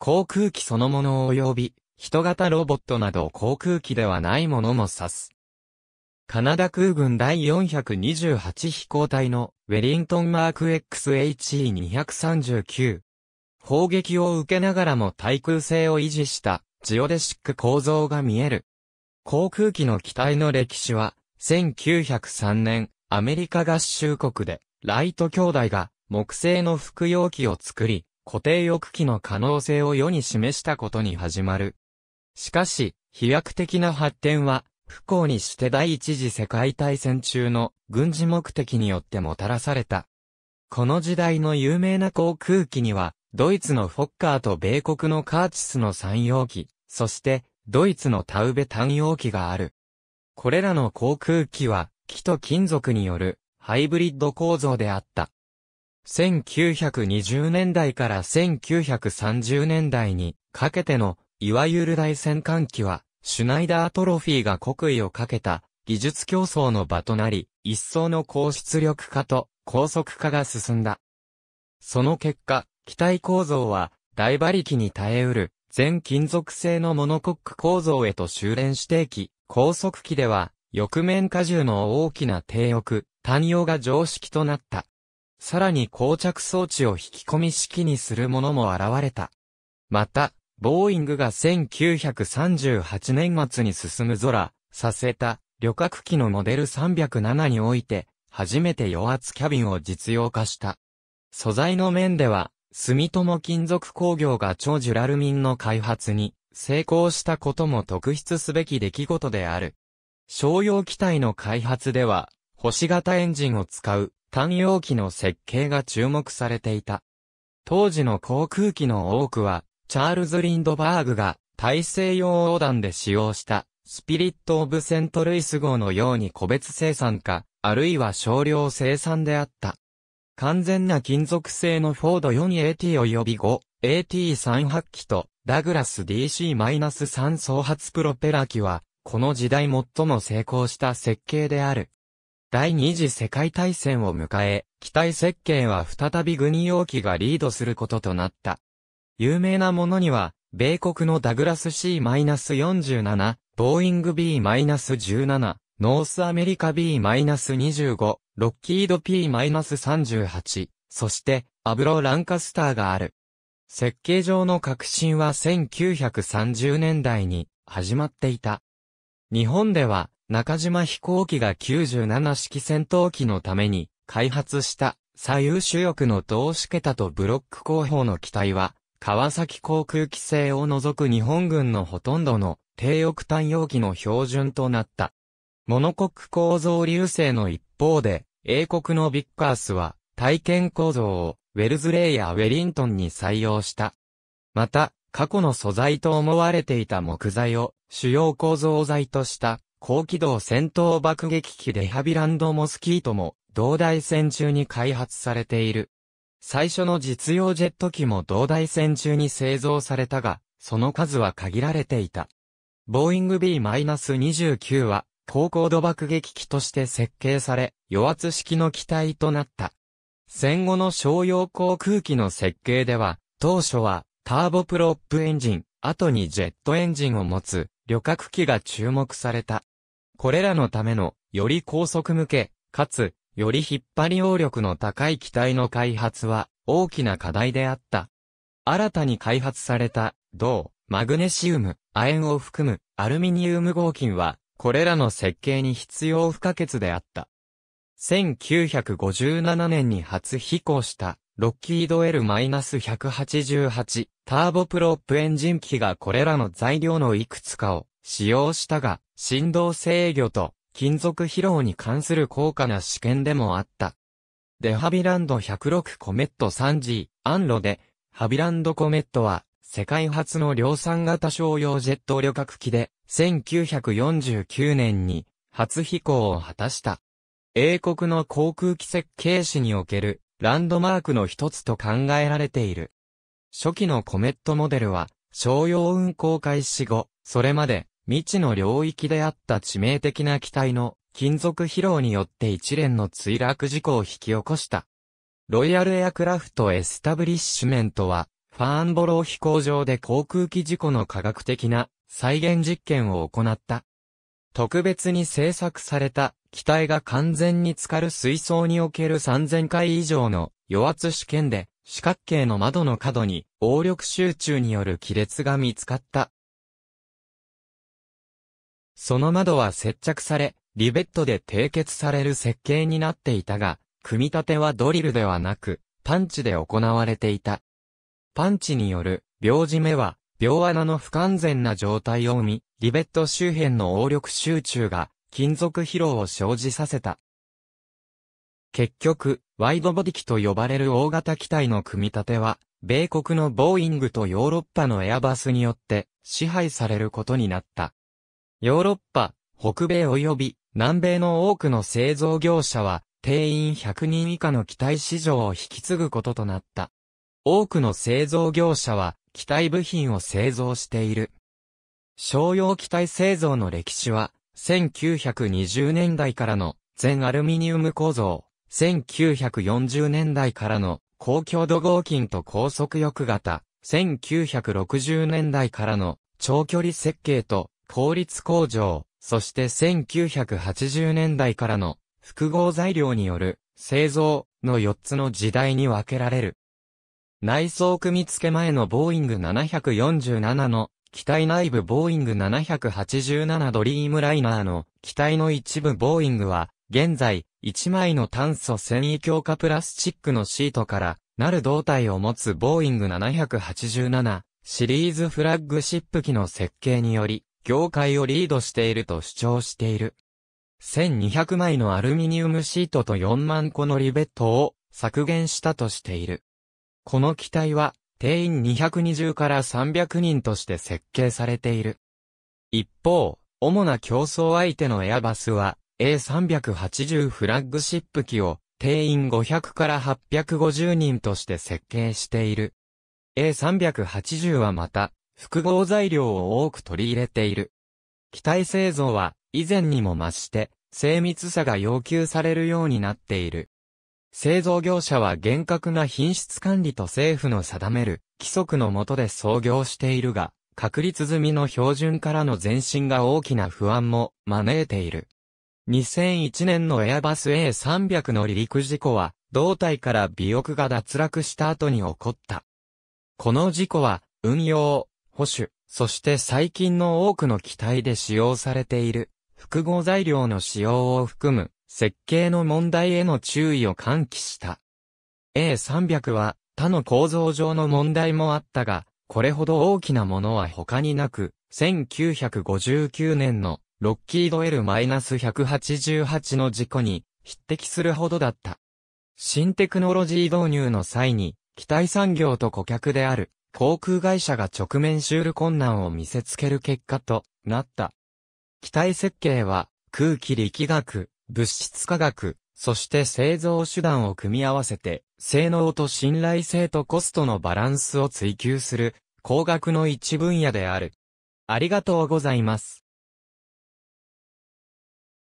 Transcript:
航空機そのもの及び、人型ロボットなど航空機ではないものも指す。カナダ空軍第428飛行隊のウェリントンマーク XHE239。砲撃を受けながらも対空性を維持したジオデシック構造が見える。航空機の機体の歴史は1903年アメリカ合衆国でライト兄弟が木製の服用機を作り固定翼機の可能性を世に示したことに始まる。しかし、飛躍的な発展は、不幸にして第一次世界大戦中の軍事目的によってもたらされた。この時代の有名な航空機には、ドイツのフォッカーと米国のカーチスの3用機、そして、ドイツのタウベ単用機がある。これらの航空機は、木と金属によるハイブリッド構造であった。1920年代から1930年代にかけての、いわゆる大戦艦期は、シュナイダートロフィーが国威をかけた技術競争の場となり、一層の高出力化と高速化が進んだ。その結果、機体構造は大馬力に耐えうる全金属製のモノコック構造へと修練していき、高速機では、翼面荷重の大きな低翼、単葉が常識となった。さらに膠着装置を引き込み式にするものも現れた。また、ボーイングが1938年末に進む空、させた、旅客機のモデル307において、初めて余圧キャビンを実用化した。素材の面では、住友金属工業が超ジュラルミンの開発に成功したことも特筆すべき出来事である。商用機体の開発では、星型エンジンを使う単容器の設計が注目されていた。当時の航空機の多くは、チャールズ・リンドバーグが大西洋横断で使用したスピリット・オブ・セント・ルイス号のように個別生産か、あるいは少量生産であった。完全な金属製のフォード 4AT 及び 5AT38 機とダグラス DC-3 総発プロペラ機は、この時代最も成功した設計である。第二次世界大戦を迎え、機体設計は再び軍用機がリードすることとなった。有名なものには、米国のダグラス C-47、ボーイング B-17、ノースアメリカ B-25、ロッキード P-38、そして、アブロ・ランカスターがある。設計上の革新は1930年代に始まっていた。日本では中島飛行機が97式戦闘機のために開発した左右主翼の同式桁とブロック後方の機体は、川崎航空機制を除く日本軍のほとんどの低翼単容機の標準となった。モノコック構造流星の一方で、英国のビッカースは体験構造をウェルズレイやウェリントンに採用した。また、過去の素材と思われていた木材を主要構造材とした高機動戦闘爆撃機デハビランドモスキートも、同大戦中に開発されている。最初の実用ジェット機も同大戦中に製造されたが、その数は限られていた。ボーイング B-29 は、高高度爆撃機として設計され、余圧式の機体となった。戦後の商用航空機の設計では、当初は、ターボプロップエンジン、後にジェットエンジンを持つ、旅客機が注目された。これらのための、より高速向け、かつ、より引っ張り応力の高い機体の開発は、大きな課題であった。新たに開発された、銅、マグネシウム、亜鉛を含む、アルミニウム合金は、これらの設計に必要不可欠であった。1957年に初飛行した、ロッキード L-188 ターボプロップエンジン機がこれらの材料のいくつかを使用したが、振動制御と金属疲労に関する高価な試験でもあった。デハビランド106コメット 3G、ン路で、ハビランドコメットは、世界初の量産型商用ジェット旅客機で、1949年に初飛行を果たした。英国の航空機設計史におけるランドマークの一つと考えられている。初期のコメットモデルは、商用運行開始後、それまで未知の領域であった致命的な機体の金属疲労によって一連の墜落事故を引き起こした。ロイヤルエアクラフトエスタブリッシュメントは、ファーンボロー飛行場で航空機事故の科学的な再現実験を行った。特別に製作された機体が完全に浸かる水槽における3000回以上の与圧試験で四角形の窓の角に応力集中による亀裂が見つかった。その窓は接着され、リベットで締結される設計になっていたが、組み立てはドリルではなく、パンチで行われていた。パンチによる、秒締めは、秒穴の不完全な状態を生み、リベット周辺の応力集中が、金属疲労を生じさせた。結局、ワイドボディ機と呼ばれる大型機体の組み立ては、米国のボーイングとヨーロッパのエアバスによって支配されることになった。ヨーロッパ、北米及び南米の多くの製造業者は、定員100人以下の機体市場を引き継ぐこととなった。多くの製造業者は、機体部品を製造している。商用機体製造の歴史は、1920年代からの全アルミニウム構造、1940年代からの高強度合金と高速翼型、1960年代からの長距離設計と効率向上、そして1980年代からの複合材料による製造の4つの時代に分けられる。内装組付前のボーイング747の機体内部ボーイング787ドリームライナーの機体の一部ボーイングは、現在、1枚の炭素繊維強化プラスチックのシートからなる胴体を持つボーイング787シリーズフラッグシップ機の設計により、業界をリードしていると主張している。1200枚のアルミニウムシートと4万個のリベットを削減したとしている。この機体は定員220から300人として設計されている。一方、主な競争相手のエアバスは A380 フラッグシップ機を定員500から850人として設計している。A380 はまた複合材料を多く取り入れている。機体製造は以前にも増して精密さが要求されるようになっている。製造業者は厳格な品質管理と政府の定める規則の下で創業しているが、確立済みの標準からの前進が大きな不安も招いている。2001年のエアバス A300 の離陸事故は、胴体から尾翼が脱落した後に起こった。この事故は、運用、保守、そして最近の多くの機体で使用されている複合材料の使用を含む設計の問題への注意を喚起した。A300 は他の構造上の問題もあったが、これほど大きなものは他になく、1959年のロッキード L-188 の事故に匹敵するほどだった。新テクノロジー導入の際に、機体産業と顧客である航空会社が直面うる困難を見せつける結果となった。機体設計は空気力学、物質化学、そして製造手段を組み合わせて、性能と信頼性とコストのバランスを追求する、工学の一分野である。ありがとうございます。